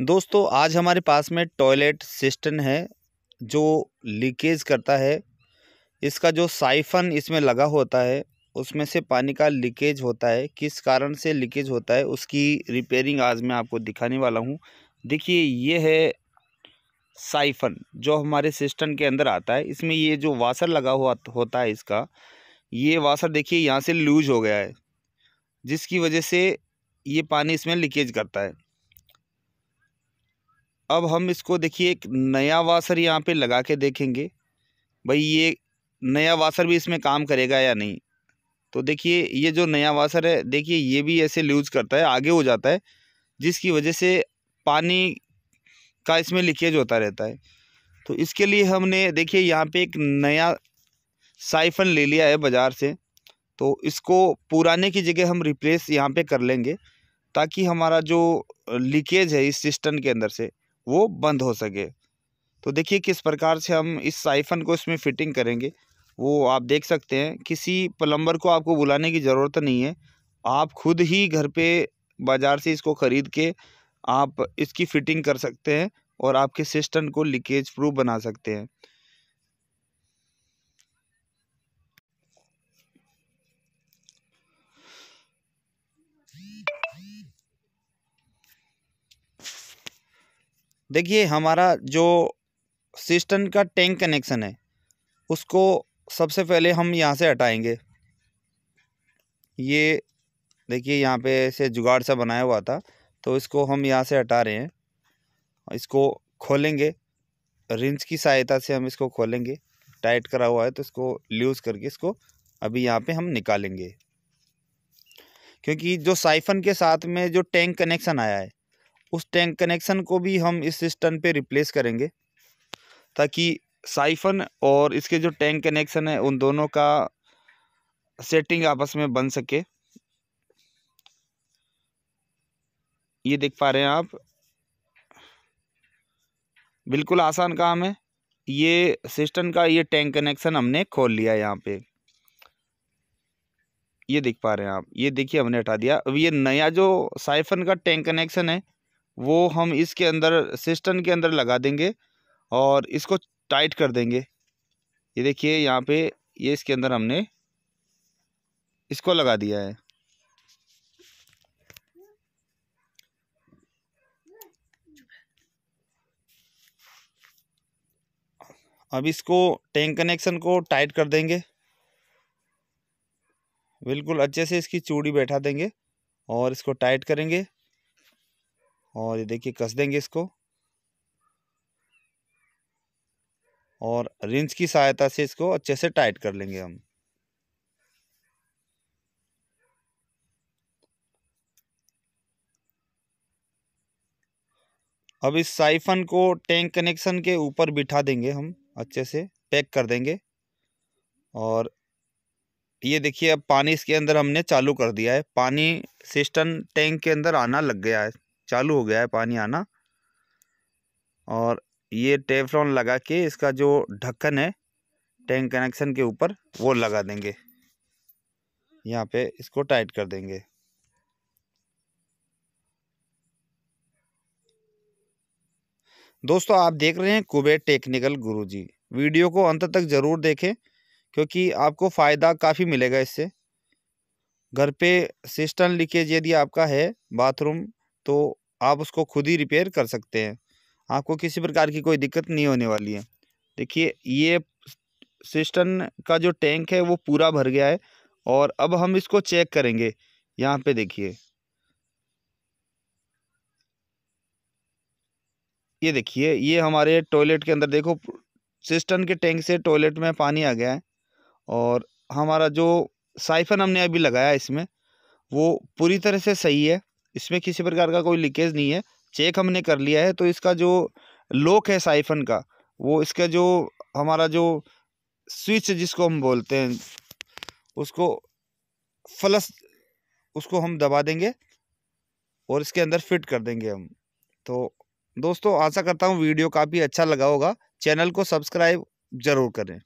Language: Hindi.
दोस्तों आज हमारे पास में टॉयलेट सिस्टम है जो लीकेज करता है इसका जो साइफन इसमें लगा होता है उसमें से पानी का लीकेज होता है किस कारण से लीकेज होता है उसकी रिपेयरिंग आज मैं आपको दिखाने वाला हूँ देखिए ये है साइफन जो हमारे सिस्टम के अंदर आता है इसमें ये जो वासर लगा हुआ होता है इसका ये वासर देखिए यहाँ से लूज हो गया है जिसकी वजह से ये पानी इसमें लीकेज करता है अब हम इसको देखिए एक नया वाशर यहाँ पे लगा के देखेंगे भाई ये नया वाशर भी इसमें काम करेगा या नहीं तो देखिए ये जो नया वाशर है देखिए ये भी ऐसे लूज़ करता है आगे हो जाता है जिसकी वजह से पानी का इसमें लीकेज होता रहता है तो इसके लिए हमने देखिए यहाँ पे एक नया साइफन ले लिया है बाज़ार से तो इसको पुराने की जगह हम रिप्लेस यहाँ पे कर लेंगे ताकि हमारा जो लीकेज है इस सिस्टम के अंदर से वो बंद हो सके तो देखिए किस प्रकार से हम इस साइफन को इसमें फ़िटिंग करेंगे वो आप देख सकते हैं किसी प्लम्बर को आपको बुलाने की ज़रूरत नहीं है आप खुद ही घर पे बाज़ार से इसको ख़रीद के आप इसकी फ़िटिंग कर सकते हैं और आपके सिस्टम को लीकेज प्रूफ बना सकते हैं देखिए हमारा जो सिस्टम का टैंक कनेक्शन है उसको सबसे पहले हम यहाँ से हटाएंगे ये देखिए यहाँ पे से जुगाड़ सा बनाया हुआ था तो इसको हम यहाँ से हटा रहे हैं इसको खोलेंगे रिंच की सहायता से हम इसको खोलेंगे टाइट करा हुआ है तो इसको लूज़ करके इसको अभी यहाँ पे हम निकालेंगे क्योंकि जो साइफन के साथ में जो टैंक कनेक्शन आया है उस टैंक कनेक्शन को भी हम इस सिस्टम पे रिप्लेस करेंगे ताकि साइफन और इसके जो टैंक कनेक्शन है उन दोनों का सेटिंग आपस में बन सके ये देख पा रहे हैं आप बिल्कुल आसान काम है ये सिस्टम का ये टैंक कनेक्शन हमने खोल लिया यहाँ पे ये देख पा रहे हैं आप ये देखिए हमने हटा दिया अब ये नया जो साइफन का टैंक कनेक्शन है वो हम इसके अंदर सिस्टम के अंदर लगा देंगे और इसको टाइट कर देंगे ये देखिए यहाँ पे ये इसके अंदर हमने इसको लगा दिया है अब इसको टैंक कनेक्शन को टाइट कर देंगे बिल्कुल अच्छे से इसकी चूड़ी बैठा देंगे और इसको टाइट करेंगे और ये देखिए कस देंगे इसको और रिंच की सहायता से इसको अच्छे से टाइट कर लेंगे हम अब इस साइफन को टैंक कनेक्शन के ऊपर बिठा देंगे हम अच्छे से पैक कर देंगे और ये देखिए अब पानी इसके अंदर हमने चालू कर दिया है पानी सिस्टम टैंक के अंदर आना लग गया है चालू हो गया है पानी आना और ये टेफ्लॉन लगा के इसका जो ढक्कन है टैंक कनेक्शन के ऊपर वो लगा देंगे यहाँ पे इसको टाइट कर देंगे दोस्तों आप देख रहे हैं कुबे टेक्निकल गुरुजी वीडियो को अंत तक ज़रूर देखें क्योंकि आपको फ़ायदा काफ़ी मिलेगा इससे घर पे सिस्टम लीकेज यदि आपका है बाथरूम तो आप उसको खुद ही रिपेयर कर सकते हैं आपको किसी प्रकार की कोई दिक्कत नहीं होने वाली है देखिए ये सिस्टन का जो टैंक है वो पूरा भर गया है और अब हम इसको चेक करेंगे यहाँ पे देखिए ये देखिए ये हमारे टॉयलेट के अंदर देखो सिस्टन के टैंक से टॉयलेट में पानी आ गया है और हमारा जो साइफन हमने अभी लगाया इसमें वो पूरी तरह से सही है इसमें किसी प्रकार का कोई लीकेज नहीं है चेक हमने कर लिया है तो इसका जो लॉक है साइफन का वो इसका जो हमारा जो स्विच जिसको हम बोलते हैं उसको फ्लस उसको हम दबा देंगे और इसके अंदर फिट कर देंगे हम तो दोस्तों आशा करता हूँ वीडियो काफ़ी अच्छा लगा होगा चैनल को सब्सक्राइब ज़रूर करें